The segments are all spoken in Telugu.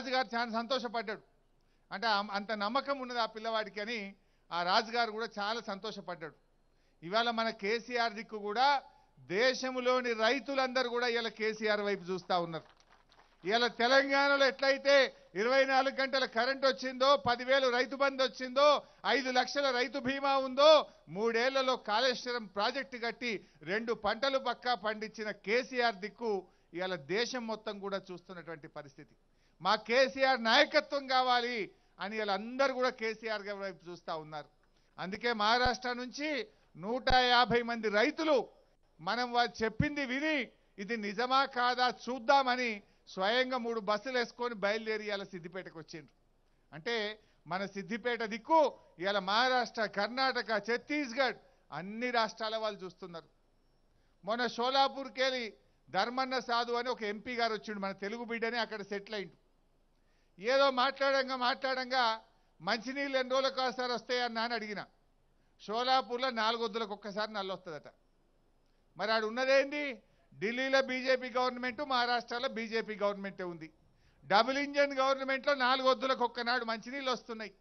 రాజుగారు చాలా సంతోషపడ్డాడు అంటే అంత నమ్మకం ఉన్నది ఆ పిల్లవాడికి అని ఆ రాజుగారు కూడా చాలా సంతోషపడ్డాడు ఇవాళ మన కేసీఆర్ దిక్కు కూడా దేశంలోని రైతులందరూ కూడా ఇలా కేసీఆర్ వైపు చూస్తూ ఉన్నారు ఇలా తెలంగాణలో ఎట్లయితే ఇరవై నాలుగు గంటల కరెంట్ వచ్చిందో పదివేలు రైతు బంద్ వచ్చిందో ఐదు లక్షల రైతు బీమా ఉందో మూడేళ్లలో కాళేశ్వరం ప్రాజెక్టు కట్టి రెండు పంటలు పక్కా పండించిన కేసీఆర్ దిక్కు ఇవాళ దేశం మొత్తం కూడా చూస్తున్నటువంటి పరిస్థితి మా కేసీఆర్ నాయకత్వం కావాలి అని వీళ్ళందరూ కూడా కేసీఆర్ గారి వైపు చూస్తూ ఉన్నారు అందుకే మహారాష్ట్ర నుంచి నూట మంది రైతులు మనం వారు చెప్పింది విని ఇది నిజమా కాదా చూద్దామని స్వయంగా మూడు బస్సులు వేసుకొని బయలుదేరి ఇలా సిద్దిపేటకు వచ్చిండ్రు అంటే మన సిద్దిపేట దిక్కు ఇలా మహారాష్ట్ర కర్ణాటక ఛత్తీస్గఢ్ అన్ని రాష్ట్రాల వాళ్ళు చూస్తున్నారు మొన్న షోలాపూర్కి వెళ్ళి ధర్మన్న సాధు అని ఒక ఎంపీ గారు వచ్చిండు మన తెలుగు బిడ్డనే అక్కడ సెటిల్ అయిండు ఏదో మాట్లాడంగా మాట్లాడంగా మంచినీళ్ళు ఎన్ని రోజులకు ఒకసారి వస్తాయన్నా అని అడిగిన షోలాపూర్లో వద్దులకు ఒక్కసారి వస్తుందట మరి ఆడు ఉన్నదేంటి ఢిల్లీలో బీజేపీ గవర్నమెంట్ మహారాష్ట్రలో బీజేపీ గవర్నమెంటే ఉంది డబుల్ ఇంజన్ గవర్నమెంట్లో నాలుగొద్దులకు ఒక్కనాడు మంచినీళ్ళు వస్తున్నాయి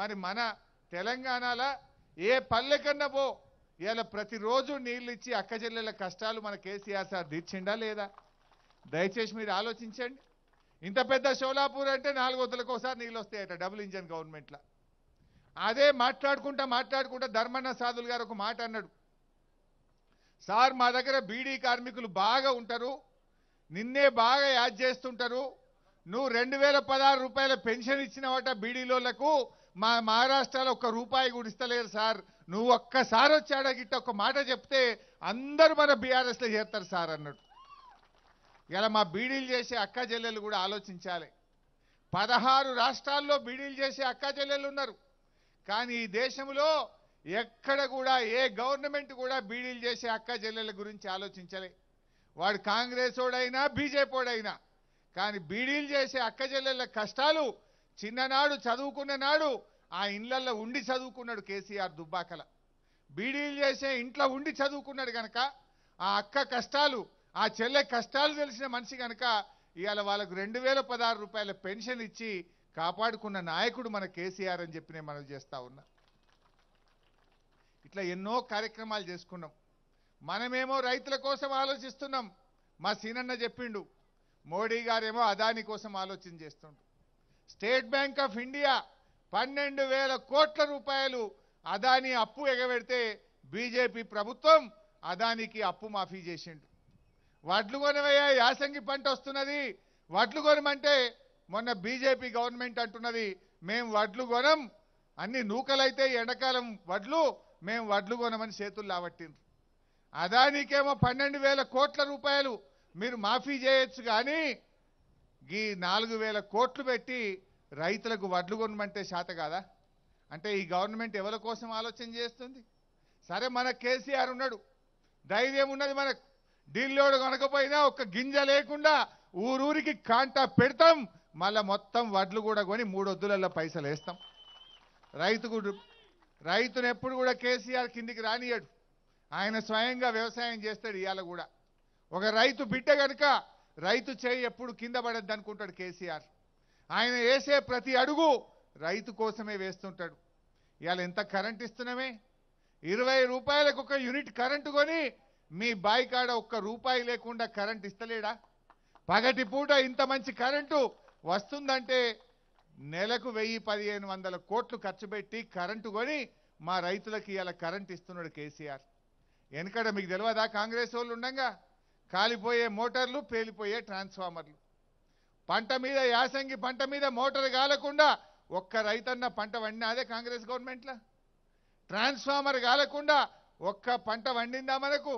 మరి మన తెలంగాణలో ఏ పల్లె కన్నా పో ఇలా ప్రతిరోజు నీళ్ళు ఇచ్చి అక్కచెల్లెల కష్టాలు మన కేసీఆర్ సార్ తీర్చిండా లేదా దయచేసి మీరు ఆలోచించండి ఇంత పెద్ద షోలాపూర్ అంటే నాలుగోతులకు ఒకసారి నీళ్ళు వస్తాయట డబుల్ ఇంజన్ గవర్నమెంట్లో అదే మాట్లాడుకుంటా మాట్లాడుకుంటా ధర్మన్న సాధులు గారు ఒక మాట అన్నాడు సార్ మా దగ్గర బీడీ కార్మికులు బాగా ఉంటారు నిన్నే బాగా యాడ్ చేస్తుంటారు నువ్వు రెండు వేల పదహారు రూపాయల పెన్షన్ ఇచ్చినవట బీడీలోలకు మా మహారాష్ట్రలో ఒక్క రూపాయి గుడిస్తలేరు సార్ నువ్వు ఒక్కసారి వచ్చాడ గిట్ట ఒక మాట చెప్తే అందరూ మన బీఆర్ఎస్లో చేస్తారు సార్ అన్నాడు ఇలా మా బీడీలు చేసే అక్క చెల్లెలు కూడా ఆలోచించాలి పదహారు రాష్ట్రాల్లో బీడీలు చేసే అక్క చెల్లెలు ఉన్నారు కానీ ఈ దేశంలో ఎక్కడ కూడా ఏ గవర్నమెంట్ కూడా బీడీలు చేసే అక్క చెల్లెల గురించి ఆలోచించలే వాడు కాంగ్రెసోడైనా బీజేపీడైనా కానీ బీడీలు చేసే అక్క చెల్లెళ్ళ కష్టాలు చిన్ననాడు చదువుకున్న నాడు ఆ ఇండ్లల్లో ఉండి చదువుకున్నాడు కేసీఆర్ దుబ్బాకల బీడీలు చేసే ఇంట్లో ఉండి చదువుకున్నాడు కనుక ఆ అక్క కష్టాలు ఆ చెల్లె కష్టాలు తెలిసిన మనిషి కనుక ఇవాళ వాళ్ళకు రెండు వేల పదహారు రూపాయల పెన్షన్ ఇచ్చి కాపాడుకున్న నాయకుడు మన కేసీఆర్ అని చెప్పి నేను మనం చేస్తా ఉన్నా ఇట్లా ఎన్నో కార్యక్రమాలు చేసుకున్నాం మనమేమో రైతుల కోసం ఆలోచిస్తున్నాం మా సీనన్న చెప్పిండు మోడీ గారేమో అదాని కోసం ఆలోచన చేస్తుండు స్టేట్ బ్యాంక్ ఆఫ్ ఇండియా పన్నెండు వేల కోట్ల రూపాయలు అదాని అప్పు ఎగబెడితే బీజేపీ ప్రభుత్వం అదానికి అప్పు మాఫీ చేసిండు వడ్లు కొనవయ్యా యాసంగి పంట వస్తున్నది వడ్లు కొనమంటే మొన్న బీజేపీ గవర్నమెంట్ అంటున్నది మేము వడ్లు కొనం అన్ని నూకలైతే ఎండాకాలం వడ్లు మేము వడ్లు కొనమని చేతులు లావట్టింది అదానికేమో పన్నెండు వేల కోట్ల రూపాయలు మీరు మాఫీ చేయొచ్చు కానీ ఈ నాలుగు వేల కోట్లు పెట్టి రైతులకు వడ్లు కొనమంటే శాత కాదా అంటే ఈ గవర్నమెంట్ ఎవరి కోసం ఆలోచన చేస్తుంది సరే మన కేసీఆర్ ఉన్నాడు ధైర్యం ఉన్నది మనకు ఢిల్లోడు కనుకపోయినా ఒక్క గింజ లేకుండా ఊరూరికి కాంటా పెడతాం మళ్ళా మొత్తం వడ్లు కూడా కొని మూడొద్దులలో పైసలు వేస్తాం రైతుకు రైతును ఎప్పుడు కూడా కేసీఆర్ కిందికి రానియాడు ఆయన స్వయంగా వ్యవసాయం చేస్తాడు ఇవాళ కూడా ఒక రైతు బిడ్డ కనుక రైతు చేయి ఎప్పుడు కింద పడద్దు అనుకుంటాడు కేసీఆర్ ఆయన వేసే ప్రతి అడుగు రైతు కోసమే వేస్తుంటాడు ఇవాళ ఎంత కరెంట్ ఇస్తున్నామే ఇరవై రూపాయలకు ఒక యూనిట్ కరెంటు కొని మీ బాయి కాడ ఒక్క రూపాయి లేకుండా కరెంట్ ఇస్తలేడా పగటి పూట ఇంత మంచి కరెంటు వస్తుందంటే నెలకు వెయ్యి పదిహేను వందల కోట్లు ఖర్చు పెట్టి కరెంటు కొని మా రైతులకి ఇలా కరెంట్ ఇస్తున్నాడు కేసీఆర్ వెనకడ మీకు తెలియదా కాంగ్రెస్ వాళ్ళు ఉండగా కాలిపోయే మోటార్లు పేలిపోయే ట్రాన్స్ఫార్మర్లు పంట మీద యాసంగి పంట మీద మోటార్ కాలకుండా ఒక్క రైతన్న పంట వండినా అదే కాంగ్రెస్ గవర్నమెంట్లో ట్రాన్స్ఫార్మర్ కాలకుండా ఒక్క పంట వండిందా మనకు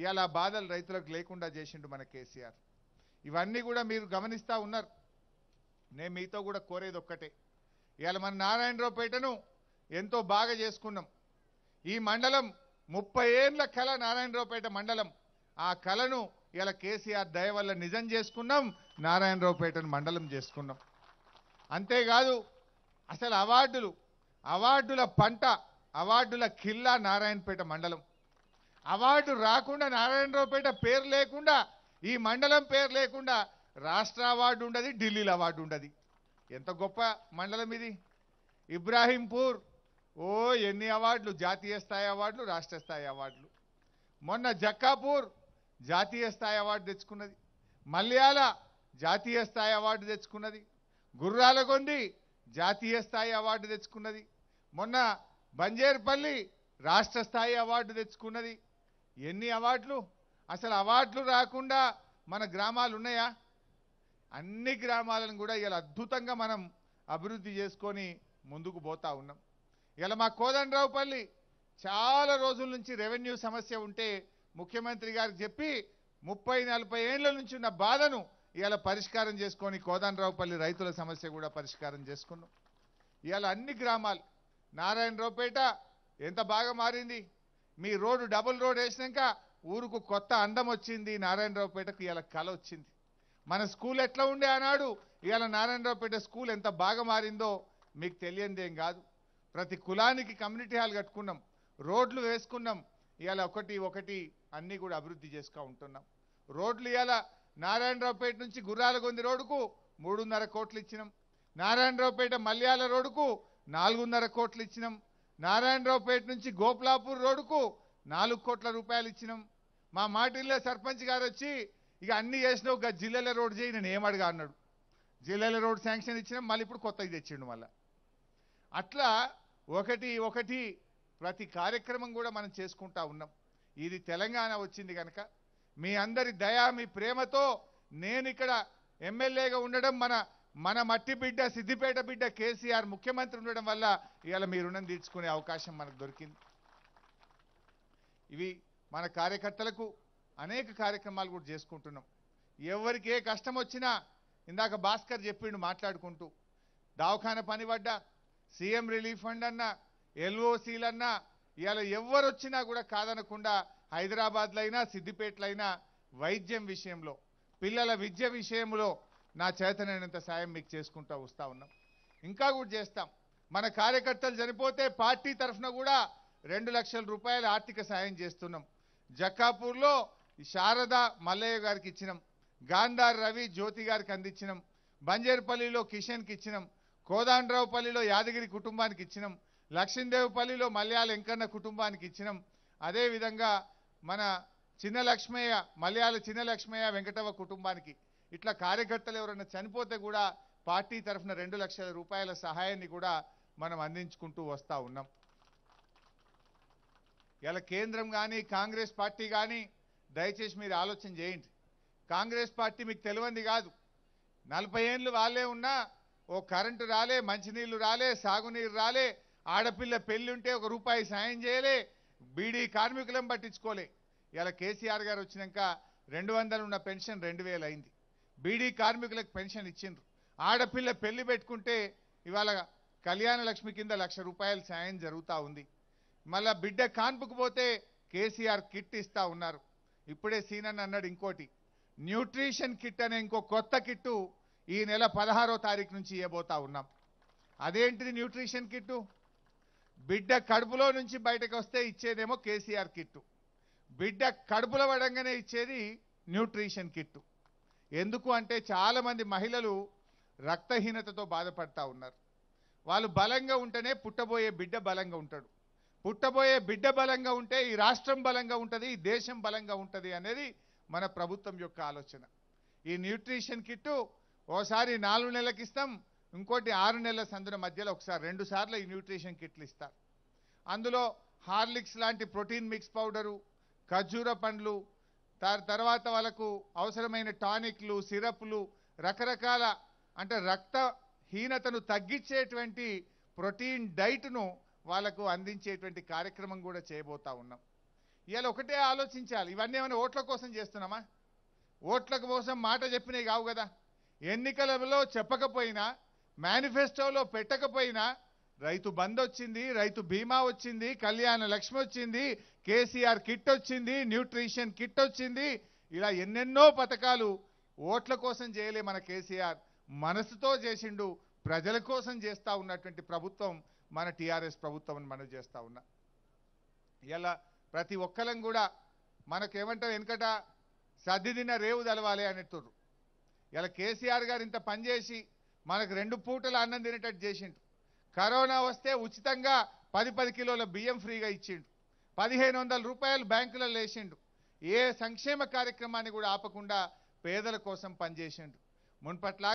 ఇవాళ బాధలు రైతులకు లేకుండా చేసిండు మన కేసీఆర్ ఇవన్నీ కూడా మీరు గమనిస్తూ ఉన్నారు నేను మీతో కూడా కోరేది ఒక్కటే ఇవాళ మన నారాయణరావుపేటను ఎంతో బాగా చేసుకున్నాం ఈ మండలం ముప్పై ఏండ్ల కళ నారాయణరావుపేట మండలం ఆ కళను ఇవాళ కేసీఆర్ దయ వల్ల నిజం చేసుకున్నాం నారాయణరావుపేటను మండలం చేసుకున్నాం అంతేకాదు అసలు అవార్డులు అవార్డుల పంట అవార్డుల కిల్లా నారాయణపేట మండలం అవార్డు రాకుండా నారాయణరావుపేట పేరు లేకుండా ఈ మండలం పేరు లేకుండా రాష్ట్ర అవార్డు ఉండదు ఢిల్లీలో అవార్డు ఉండదు ఎంత గొప్ప మండలం ఇది ఇబ్రాహీంపూర్ ఓ ఎన్ని అవార్డులు జాతీయ స్థాయి అవార్డులు రాష్ట్ర స్థాయి అవార్డులు మొన్న జక్కాపూర్ జాతీయ స్థాయి అవార్డు తెచ్చుకున్నది మల్యాల జాతీయ స్థాయి అవార్డు తెచ్చుకున్నది గుర్రాలగొండి జాతీయ స్థాయి అవార్డు తెచ్చుకున్నది మొన్న బంజేర్పల్లి రాష్ట్ర స్థాయి అవార్డు తెచ్చుకున్నది ఎన్ని అవార్డులు అసలు అవార్డులు రాకుండా మన గ్రామాలు ఉన్నాయా అన్ని గ్రామాలను కూడా ఇలా అద్భుతంగా మనం అభివృద్ధి చేసుకొని ముందుకు పోతా ఉన్నాం ఇలా మా కోదండరావుపల్లి చాలా రోజుల నుంచి రెవెన్యూ సమస్య ఉంటే ముఖ్యమంత్రి గారికి చెప్పి ముప్పై నలభై ఏళ్ళ నుంచి ఉన్న బాధను ఇలా పరిష్కారం చేసుకొని కోదండరావుపల్లి రైతుల సమస్య కూడా పరిష్కారం చేసుకున్నాం ఇవాళ అన్ని గ్రామాలు నారాయణరావుపేట ఎంత బాగా మారింది మీ రోడ్డు డబుల్ రోడ్ వేసినాక ఊరుకు కొత్త అందం వచ్చింది నారాయణరావుపేటకు ఇలా కళ వచ్చింది మన స్కూల్ ఎట్లా ఉండే అన్నాడు ఇవాళ నారాయణరావుపేట స్కూల్ ఎంత బాగా మారిందో మీకు తెలియందేం కాదు ప్రతి కులానికి కమ్యూనిటీ హాల్ కట్టుకున్నాం రోడ్లు వేసుకున్నాం ఇవాళ ఒకటి ఒకటి అన్నీ కూడా అభివృద్ధి చేసుకు ఉంటున్నాం రోడ్లు ఇవాళ నారాయణరావుపేట నుంచి గుర్రాలగొంది రోడ్డుకు మూడున్నర కోట్లు ఇచ్చినాం నారాయణరావుపేట మల్యాల రోడ్డుకు నాలుగున్నర కోట్లు ఇచ్చినాం నారాయణరావుపేట నుంచి గోపులాపూర్ రోడ్డుకు నాలుగు కోట్ల రూపాయలు ఇచ్చినాం మా మాటిల్లో సర్పంచ్ గారు వచ్చి ఇక అన్ని చేసినావు ఇక జిల్లాల రోడ్ చేయి నేను ఏమడిగా అన్నాడు జిల్లాల రోడ్డు శాంక్షన్ ఇచ్చినాం మళ్ళీ ఇప్పుడు కొత్తగా తెచ్చిండు మళ్ళా అట్లా ఒకటి ఒకటి ప్రతి కార్యక్రమం కూడా మనం చేసుకుంటా ఉన్నాం ఇది తెలంగాణ వచ్చింది కనుక మీ అందరి దయా మీ ప్రేమతో నేను ఇక్కడ ఎమ్మెల్యేగా ఉండడం మన మన మట్టి బిడ్డ సిద్దిపేట బిడ్డ కేసీఆర్ ముఖ్యమంత్రి ఉండడం వల్ల ఇవాళ మీ రుణం తీర్చుకునే అవకాశం మనకు దొరికింది ఇవి మన కార్యకర్తలకు అనేక కార్యక్రమాలు కూడా చేసుకుంటున్నాం ఎవరికి ఏ కష్టం వచ్చినా ఇందాక భాస్కర్ చెప్పిండు మాట్లాడుకుంటూ దావఖాన పనిపడ్డా సీఎం రిలీఫ్ ఫండ్ అన్నా ఎల్ఓసీలన్నా ఇవాళ ఎవరు వచ్చినా కూడా కాదనకుండా హైదరాబాద్లో అయినా సిద్దిపేటలైనా వైద్యం విషయంలో పిల్లల విద్య విషయంలో నా చేతనైనంత సాయం మీకు చేసుకుంటూ వస్తూ ఉన్నాం ఇంకా కూడా చేస్తాం మన కార్యకర్తలు చనిపోతే పార్టీ తరఫున కూడా రెండు లక్షల రూపాయల ఆర్థిక సాయం చేస్తున్నాం జక్కాపూర్లో శారద మల్లయ్య గారికి ఇచ్చినాం గాంధార్ రవి జ్యోతి గారికి అందించినాం బంజేరుపల్లిలో కిషన్కి ఇచ్చినాం కోదాండ్రావుపల్లిలో యాదగిరి కుటుంబానికి ఇచ్చినాం లక్ష్మీదేవిపల్లిలో మలయాళ ఎంకన్న కుటుంబానికి ఇచ్చినాం అదేవిధంగా మన చిన్న లక్ష్మయ్య మలయాళ చిన్న లక్ష్మయ్య వెంకటవ కుటుంబానికి ఇట్లా కార్యకర్తలు ఎవరైనా చనిపోతే కూడా పార్టీ తరఫున రెండు లక్షల రూపాయల సహాయాన్ని కూడా మనం అందించుకుంటూ వస్తూ ఉన్నాం ఇలా కేంద్రం కానీ కాంగ్రెస్ పార్టీ కానీ దయచేసి మీరు ఆలోచన చేయండి కాంగ్రెస్ పార్టీ మీకు తెలియంది కాదు నలభై ఏండ్లు వాళ్ళే ఉన్నా ఓ కరెంటు రాలే మంచినీళ్ళు రాలే సాగునీరు రాలే ఆడపిల్ల పెళ్లి ఉంటే ఒక రూపాయి సాయం చేయలే బీడీ కార్మికులను పట్టించుకోలే ఇలా కేసీఆర్ గారు వచ్చినాక రెండు ఉన్న పెన్షన్ రెండు అయింది బీడీ కార్మికులకు పెన్షన్ ఇచ్చిండ్రు ఆడపిల్ల పెళ్లి పెట్టుకుంటే ఇవాళ కళ్యాణ లక్ష్మి కింద లక్ష రూపాయలు సాయం జరుగుతూ ఉంది మళ్ళా బిడ్డ కాన్పుకు పోతే కేసీఆర్ కిట్ ఇస్తూ ఉన్నారు ఇప్పుడే సీనన్ అన్నాడు ఇంకోటి న్యూట్రిషన్ కిట్ అనే ఇంకో కొత్త కిట్టు ఈ నెల పదహారో తారీఖు నుంచి ఇవ్వబోతా ఉన్నాం అదేంటిది న్యూట్రిషన్ కిట్టు బిడ్డ కడుపులో నుంచి బయటకు వస్తే ఇచ్చేదేమో కేసీఆర్ కిట్టు బిడ్డ కడుపుల పడంగానే ఇచ్చేది న్యూట్రిషన్ కిట్టు ఎందుకు అంటే చాలామంది మహిళలు రక్తహీనతతో బాధపడతా ఉన్నారు వాళ్ళు బలంగా ఉంటేనే పుట్టబోయే బిడ్డ బలంగా ఉంటాడు పుట్టబోయే బిడ్డ బలంగా ఉంటే ఈ రాష్ట్రం బలంగా ఉంటుంది ఈ దేశం బలంగా ఉంటుంది అనేది మన ప్రభుత్వం యొక్క ఆలోచన ఈ న్యూట్రిషన్ కిట్టు ఓసారి నాలుగు నెలలకు ఇస్తాం ఇంకోటి ఆరు నెలల సందుల మధ్యలో ఒకసారి రెండు సార్లు ఈ న్యూట్రిషన్ కిట్లు ఇస్తారు అందులో హార్లిక్స్ లాంటి ప్రోటీన్ మిక్స్ పౌడరు ఖర్జూర పండ్లు దాని తర్వాత వాళ్ళకు అవసరమైన టానిక్లు సిరప్లు రకరకాల అంటే రక్తహీనతను తగ్గించేటువంటి ప్రోటీన్ డైట్ను వాళ్ళకు అందించేటువంటి కార్యక్రమం కూడా చేయబోతా ఉన్నాం ఇవాళ ఒకటే ఆలోచించాలి ఇవన్నీ ఏమైనా ఓట్ల కోసం చేస్తున్నామా ఓట్ల కోసం మాట చెప్పినవి కావు కదా ఎన్నికలలో చెప్పకపోయినా మేనిఫెస్టోలో పెట్టకపోయినా రైతు బంద్ వచ్చింది రైతు బీమా వచ్చింది కళ్యాణ లక్ష్మి వచ్చింది కేసీఆర్ కిట్ వచ్చింది న్యూట్రిషన్ కిట్ వచ్చింది ఇలా ఎన్నెన్నో పథకాలు ఓట్ల కోసం చేయలే మన కేసీఆర్ మనసుతో చేసిండు ప్రజల కోసం చేస్తూ ఉన్నటువంటి ప్రభుత్వం మన టీఆర్ఎస్ ప్రభుత్వం అని మనం చేస్తూ ఉన్నా ఇలా ప్రతి ఒక్కరం కూడా మనకేమంటారు వెనుకట సర్దిదిన రేవు తెలవాలి అనేట్టుర్రు ఇలా కేసీఆర్ గారు ఇంత పనిచేసి మనకు రెండు పూటల అన్నం తినేటట్టు చేసిండు కరోనా వస్తే ఉచితంగా పది పది కిలోల బియ్యం ఫ్రీగా ఇచ్చిండు పదిహేను వందల రూపాయలు బ్యాంకులలో వేసిండు ఏ సంక్షేమ కార్యక్రమాన్ని కూడా ఆపకుండా పేదల కోసం పనిచేసిండు మున్పట్లా